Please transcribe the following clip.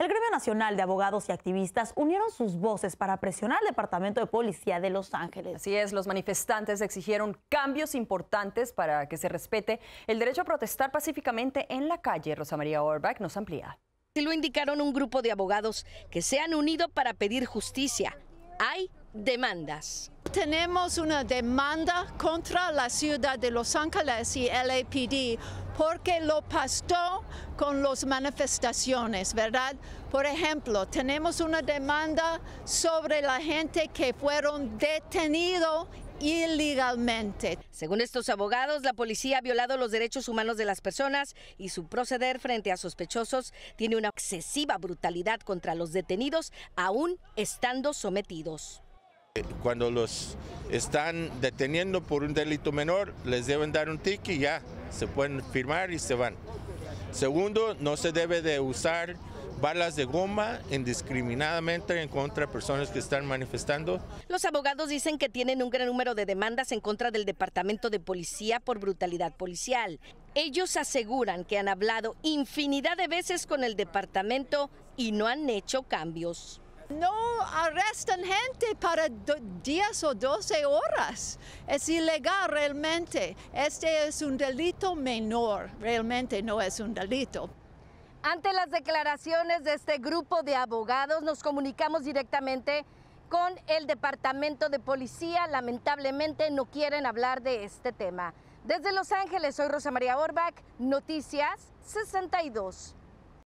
El Gremio Nacional de Abogados y Activistas unieron sus voces para presionar al Departamento de Policía de Los Ángeles. Así es, los manifestantes exigieron cambios importantes para que se respete el derecho a protestar pacíficamente en la calle. Rosa María Orbach nos amplía. Se lo indicaron un grupo de abogados que se han unido para pedir justicia. Hay demandas tenemos una demanda contra la ciudad de Los Ángeles y LAPD porque lo pasó con las manifestaciones, ¿verdad? Por ejemplo, tenemos una demanda sobre la gente que fueron detenidos ilegalmente. Según estos abogados, la policía ha violado los derechos humanos de las personas y su proceder frente a sospechosos tiene una excesiva brutalidad contra los detenidos aún estando sometidos. Eh, cuando los están deteniendo por un delito menor, les deben dar un ticket y ya, se pueden firmar y se van. Segundo, no se debe de usar balas de goma indiscriminadamente en contra de personas que están manifestando. Los abogados dicen que tienen un gran número de demandas en contra del Departamento de Policía por brutalidad policial. Ellos aseguran que han hablado infinidad de veces con el departamento y no han hecho cambios. No arrestan gente para 10 o 12 horas. Es ilegal realmente. Este es un delito menor. Realmente no es un delito. Ante las declaraciones de este grupo de abogados, nos comunicamos directamente con el Departamento de Policía. Lamentablemente no quieren hablar de este tema. Desde Los Ángeles, soy Rosa María Orbach, Noticias 62.